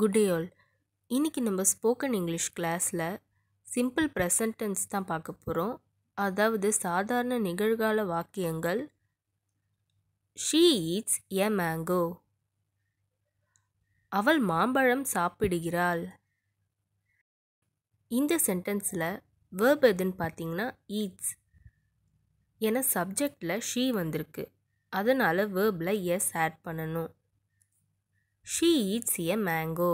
good day ஆல் இன்றைக்கி நம்ம ஸ்போக்கன் இங்கிலீஷ் கிளாஸில் சிம்பிள் ப்ரெசன்டென்ஸ் தான் பார்க்க போகிறோம் அதாவது சாதாரண நிகழ்கால வாக்கியங்கள் ஷீ ஈட்ஸ் எ மேங்கோ அவள் மாம்பழம் சாப்பிடுகிறாள் இந்த சென்டென்ஸில் வேர்ப் எதுன்னு பார்த்தீங்கன்னா ஈட்ஸ் என சப்ஜெக்டில் ஷீ வந்திருக்கு அதனால் வேர்பில் எஸ் ஆட் பண்ணணும் ஷீ ஈட்ஸ் எ மேங்கோ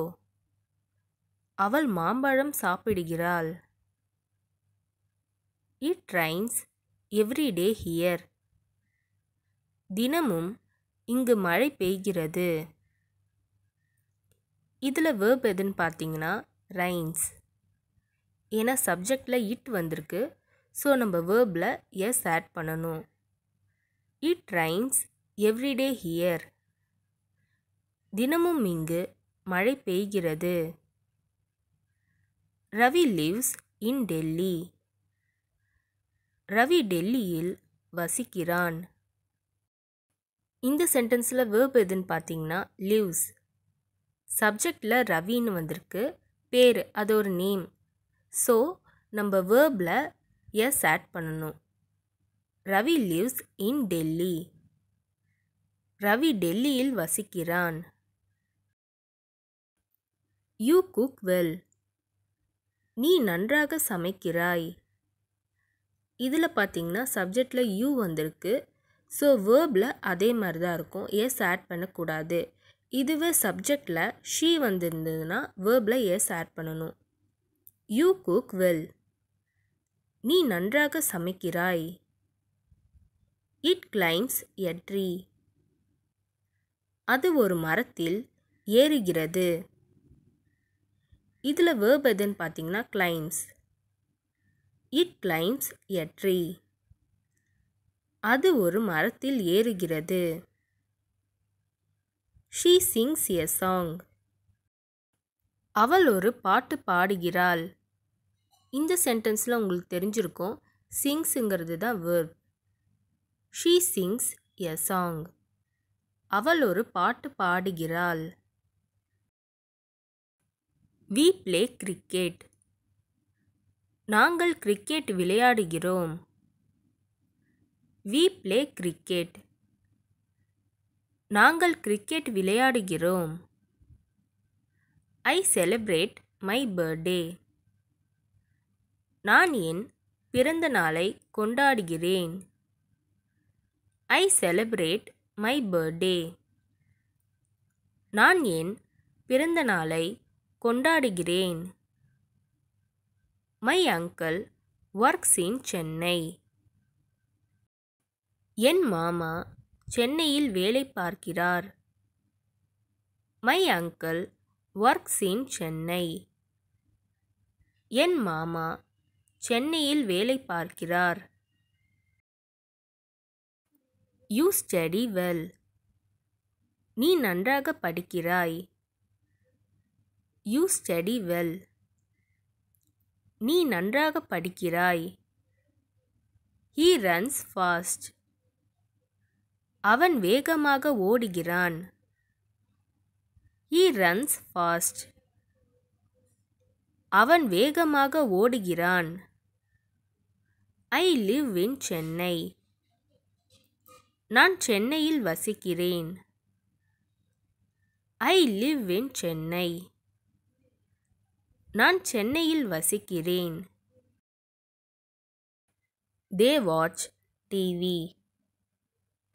அவள் மாம்பழம் சாப்பிடுகிறாள் இட் ரைன்ஸ் எவ்ரிடே ஹியர் தினமும் இங்கு மழை பெய்கிறது இதில் வேர்ப் எதுன்னு பார்த்தீங்கன்னா ரைன்ஸ் ஏன்னா சப்ஜெக்டில் இட் வந்திருக்கு ஸோ நம்ம வேர்பில் எஸ் ஆட் பண்ணணும் இட் ரைன்ஸ் எவ்ரிடே ஹியர் தினமும் இங்கு மழை பெய்கிறது ரவி லிவ்ஸ் இன் டெல்லி ரவி டெல்லியில் வசிக்கிறான் இந்த சென்டென்ஸில் வேர்ப் எதுன்னு பார்த்தீங்கன்னா லிவ்ஸ் சப்ஜெக்டில் ரவின்னு வந்திருக்கு பேர் அது ஒரு நேம் ஸோ நம்ம வேர்பில் எஸ் ஆட் பண்ணணும் ரவி லிவ்ஸ் இன் டெல்லி ரவி டெல்லியில் வசிக்கிறான் யூ குக் வெல் நீ நன்றாக சமைக்கிறாய் இதில் பார்த்தீங்கன்னா சப்ஜெக்டில் யூ வந்திருக்கு ஸோ வேர்பில் அதே மாதிரி தான் இருக்கும் எஸ் ஆட் பண்ணக்கூடாது இதுவே சப்ஜெக்டில் ஷீ வந்திருந்ததுன்னா வேர்பில் எஸ் ஆட் பண்ணணும் யூ குக் வெல் நீ நன்றாக சமைக்கிறாய் இட் கிளைம்ஸ் எட்ரி அது ஒரு மரத்தில் ஏறுகிறது இதில் வேர்ப் எதுன்னு பார்த்தீங்கன்னா climbs it climbs a tree அது ஒரு மரத்தில் ஏறுகிறது ஷீ சிங்ஸ் எ சாங் அவள் ஒரு பாட்டு பாடுகிறாள் இந்த சென்டென்ஸில் உங்களுக்கு தெரிஞ்சிருக்கும் சிங்ஸுங்கிறது தான் verb she sings a song அவள் ஒரு பாட்டு பாடுகிறாள் வி பிளே கிரிக்கெட் நாங்கள் கிரிக்கெட் விளையாடுகிறோம் வி பிளே கிரிக்கெட் நாங்கள் கிரிக்கெட் விளையாடுகிறோம் ஐ செலிப்ரேட் மை பர்த்டே நான் என் பிறந்த நாளை கொண்டாடுகிறேன் ஐ செலிப்ரேட் மை பர்த்டே நான் என் பிறந்த நாளை கொண்டாடுகிறேன் my uncle works in Chennai என் மாமா சென்னையில் வேலை பார்க்கிறார் my uncle works in Chennai என் மாமா சென்னையில் வேலை பார்க்கிறார் யூ ஸ்டடி வெல் நீ நன்றாக படிக்கிறாய் யூ ஸ்டடி வெல் நீ நன்றாக படிக்கிறாய் ஹீ ரன்ஸ் ஃபாஸ்ட் அவன் வேகமாக ஓடுகிறான் ஹீ ரன்ஸ் ஃபாஸ்ட் அவன் வேகமாக ஓடுகிறான் ஐ லிவ் இன் சென்னை நான் சென்னையில் வசிக்கிறேன் ஐ லிவ் இன் சென்னை நான் சென்னையில் வசிக்கிறேன் தே வாட்ச் டிவி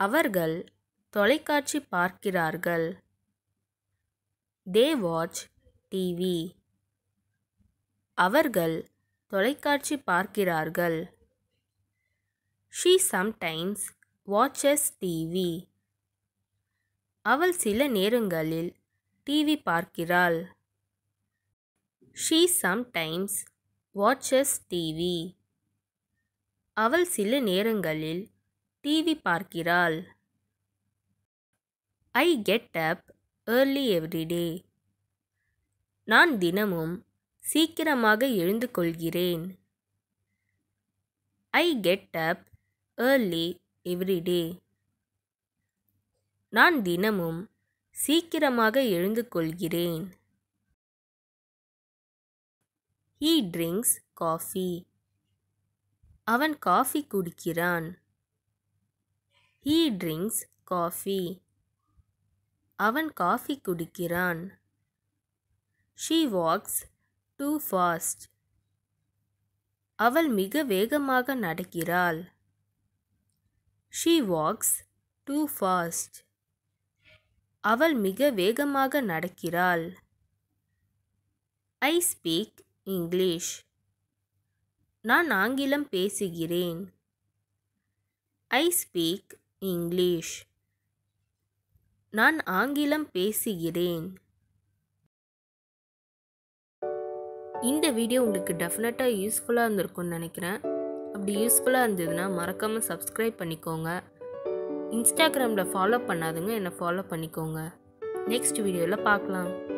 அவர்கள் தொலைக்காட்சி பார்க்கிறார்கள் தே வாட்ச் டிவி அவர்கள் தொலைக்காட்சி பார்க்கிறார்கள் ஷீ சம்டைம்ஸ் வாட்சஸ் டிவி அவள் சில நேரங்களில் டிவி பார்க்கிறாள் ஷீ சம்டைம்ஸ் வாட்சஸ் டிவி அவள் சில நேரங்களில் டிவி பார்க்கிறாள் I get up early every day நான் தினமும் சீக்கிரமாக எழுந்து கொள்கிறேன் I get up early every day நான் தினமும் சீக்கிரமாக எழுந்து கொள்கிறேன் ஹீ ட்ரிங்க்ஸ் காஃபி அவன் காஃபி குடிக்கிறான் ஹீ ட்ரிங்க்ஸ் காஃபி அவன் காஃபி குடிக்கிறான் ஷீ வாக்ஸ் டூ ஃபாஸ்ட் அவள் மிக வேகமாக நடக்கிறாள் ஷீ வாக்ஸ் டூ ஃபாஸ்ட் அவள் மிக வேகமாக நடக்கிறாள் ஐ ஸ்பீக் இங்கிலீஷ் நான் ஆங்கிலம் பேசுகிறேன் ஐ ஸ்பீக் இங்கிலீஷ் நான் ஆங்கிலம் பேசுகிறேன் இந்த வீடியோ உங்களுக்கு டெஃபினட்டாக யூஸ்ஃபுல்லாக இருந்திருக்கும்னு நினைக்கிறேன் அப்படி யூஸ்ஃபுல்லாக இருந்ததுன்னா மறக்காமல் சப்ஸ்கிரைப் பண்ணிக்கோங்க இன்ஸ்டாகிராமில் ஃபாலோ பண்ணாதுங்க என்னை ஃபாலோ பண்ணிக்கோங்க நெக்ஸ்ட் வீடியோவில் பார்க்கலாம்